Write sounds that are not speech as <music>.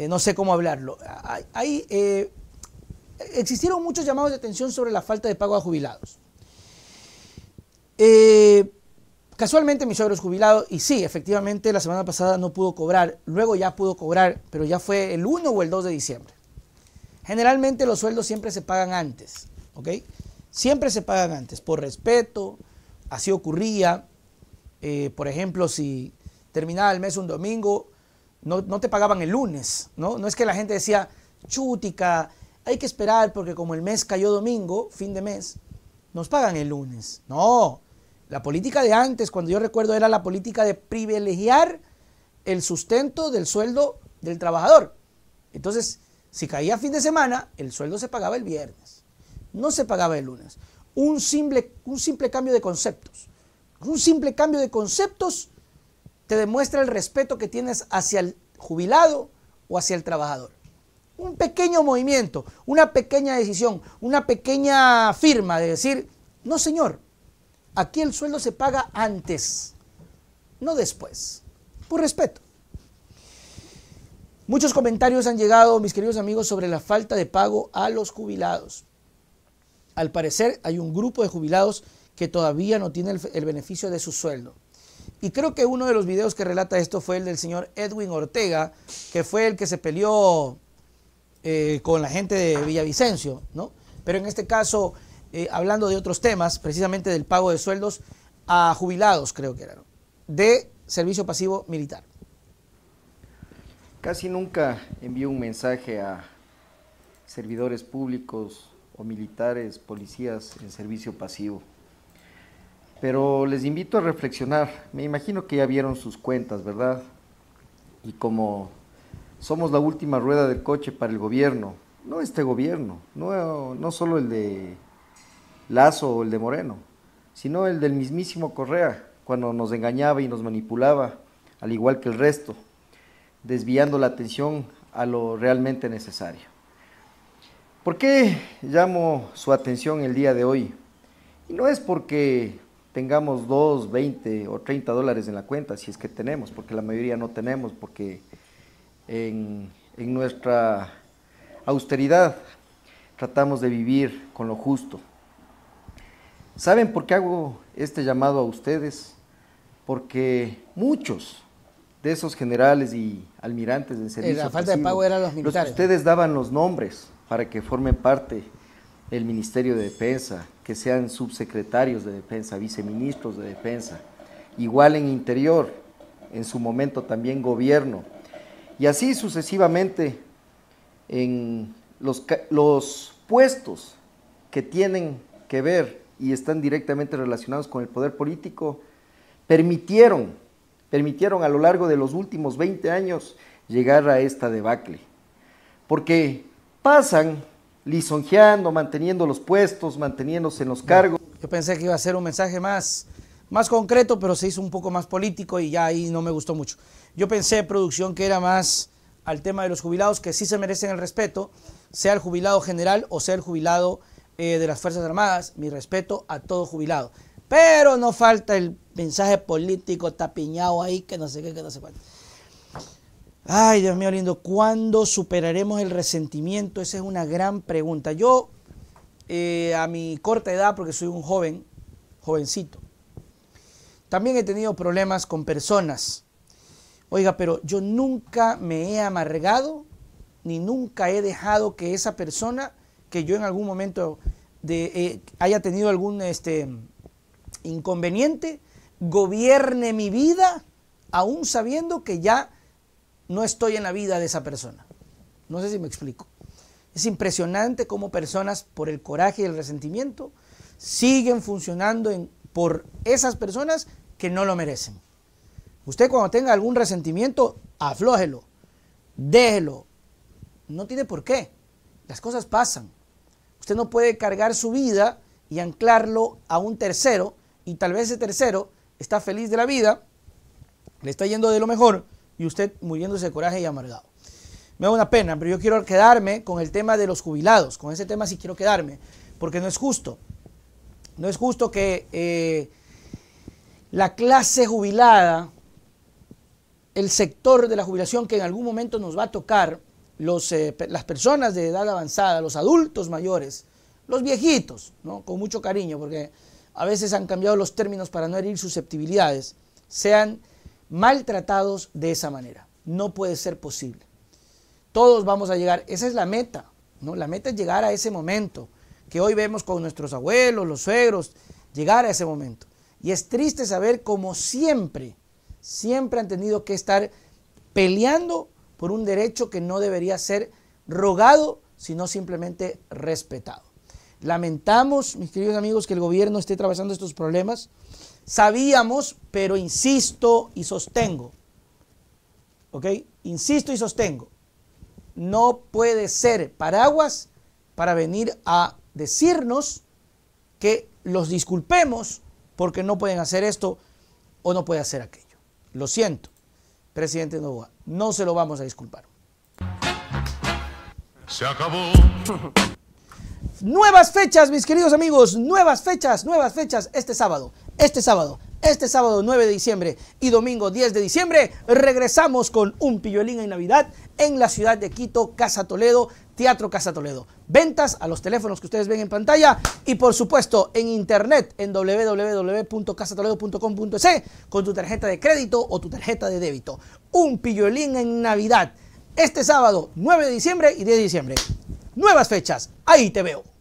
Eh, no sé cómo hablarlo. Hay, eh, existieron muchos llamados de atención sobre la falta de pago a jubilados. Eh, casualmente mi suegro es jubilado y sí, efectivamente la semana pasada no pudo cobrar, luego ya pudo cobrar, pero ya fue el 1 o el 2 de diciembre. Generalmente los sueldos siempre se pagan antes, ¿ok? Siempre se pagan antes, por respeto, así ocurría. por ejemplo, si terminaba el mes un domingo, no, no, te pagaban el lunes, ¿no? No es que la gente decía, chútica, hay que esperar porque como el mes cayó domingo, fin de mes, nos pagan el lunes. No, la política de antes, cuando yo recuerdo, era la política de privilegiar el sustento del sueldo del trabajador. Entonces, si caía fin de semana, el sueldo se pagaba el viernes, no se pagaba el lunes. Un simple, un simple cambio de conceptos. Un simple cambio de conceptos te demuestra el respeto que tienes hacia el jubilado o hacia el trabajador. Un pequeño movimiento, una pequeña decisión, una pequeña firma de decir, no señor, aquí el sueldo se paga antes, no después, por respeto. Muchos comentarios han llegado, mis queridos amigos, sobre la falta de pago a los jubilados. Al parecer hay un grupo de jubilados que todavía no tiene el, el beneficio de su sueldo. Y creo que uno de los videos que relata esto fue el del señor Edwin Ortega, que fue el que se peleó eh, con la gente de Villavicencio, ¿no? Pero en este caso, eh, hablando de otros temas, precisamente del pago de sueldos a jubilados, creo que era, de servicio pasivo militar. Casi nunca envío un mensaje a servidores públicos o militares, policías en servicio pasivo. Pero les invito a reflexionar. Me imagino que ya vieron sus cuentas, ¿verdad? Y como somos la última rueda del coche para el gobierno, no este gobierno, no, no solo el de Lazo o el de Moreno, sino el del mismísimo Correa, cuando nos engañaba y nos manipulaba, al igual que el resto, desviando la atención a lo realmente necesario. ¿Por qué llamo su atención el día de hoy? Y no es porque tengamos 2, 20 o 30 dólares en la cuenta, si es que tenemos, porque la mayoría no tenemos, porque en, nuestra austeridad tratamos de vivir con lo justo. ¿Saben por qué hago este llamado a ustedes? Porque muchos de esos generales y almirantes del eh, servicio. La falta de pago eran los militares. ustedes daban los nombres para que formen parte el Ministerio de Defensa, que sean subsecretarios de Defensa, viceministros de Defensa, igual en Interior, en su momento también Gobierno, y así sucesivamente en los, los puestos que tienen que ver y están directamente relacionados con el poder político, permitieron, permitieron a lo largo de los últimos 20 años llegar a esta debacle. Porque pasan lisonjeando, manteniendo los puestos, manteniéndose en los cargos. Yo pensé que iba a ser un mensaje más, más concreto, pero se hizo un poco más político y ya ahí no me gustó mucho. Yo pensé, producción, que era más al tema de los jubilados, que sí se merecen el respeto, sea el jubilado general o sea el jubilado eh, de las Fuerzas Armadas, mi respeto a todo jubilado. Pero no falta el mensaje político tapiñado ahí, que no sé qué, que no sé falta. Ay, Dios mío lindo, ¿cuándo superaremos el resentimiento? Esa es una gran pregunta. Yo, eh, a mi corta edad, porque soy un joven, jovencito, también he tenido problemas con personas. Oiga, pero yo nunca me he amargado ni nunca he dejado que esa persona que yo en algún momento eh, haya tenido algún este, inconveniente gobierne mi vida, aún sabiendo que ya no estoy en la vida de esa persona. No sé si me explico. Es impresionante cómo personas por el coraje y el resentimiento siguen funcionando por esas personas que no lo merecen. Usted cuando tenga algún resentimiento, aflójelo, déjelo. No tiene por qué. Las cosas pasan. Usted no puede cargar su vida y anclarlo a un tercero y tal vez ese tercero está feliz de la vida, le está yendo de lo mejor y usted muriéndose de coraje y amargado. Me da una pena, pero yo quiero quedarme con el tema de los jubilados, con ese tema sí quiero quedarme, porque no es justo. No es justo que eh, la clase jubilada, el sector de la jubilación que en algún momento nos va a tocar, los, eh, las personas de edad avanzada, los adultos mayores, los viejitos, con mucho cariño, porque a veces han cambiado los términos para no herir susceptibilidades, sean maltratados de esa manera. No puede ser posible. Todos vamos a llegar, esa es la meta, ¿no? La meta es llegar a ese momento que hoy vemos con nuestros abuelos, los suegros, llegar a ese momento. Y es triste saber cómo siempre, siempre han tenido que estar peleando por un derecho que no debería ser rogado, sino simplemente respetado. Lamentamos, mis queridos amigos, que el gobierno esté atravesando estos problemas. Sabíamos, pero insisto y sostengo. ¿Ok? Insisto y sostengo. No puede ser paraguas para venir a decirnos que los disculpemos porque no pueden hacer esto o no puede hacer aquello. Lo siento, presidente Novoa, no se lo vamos a disculpar. Se acabó. <laughs> nuevas fechas, mis queridos amigos, nuevas fechas, nuevas fechas este sábado este sábado, este sábado 9 de diciembre y domingo 10 de diciembre, regresamos con un pillolín en Navidad en la ciudad de Quito, Casa Toledo, Teatro Casa Toledo. Ventas a los teléfonos que ustedes ven en pantalla y por supuesto en internet en www.casatoledo.com.es con tu tarjeta de crédito o tu tarjeta de débito. Un pillolín en Navidad este sábado 9 de diciembre y 10 de diciembre. Nuevas fechas, ahí te veo.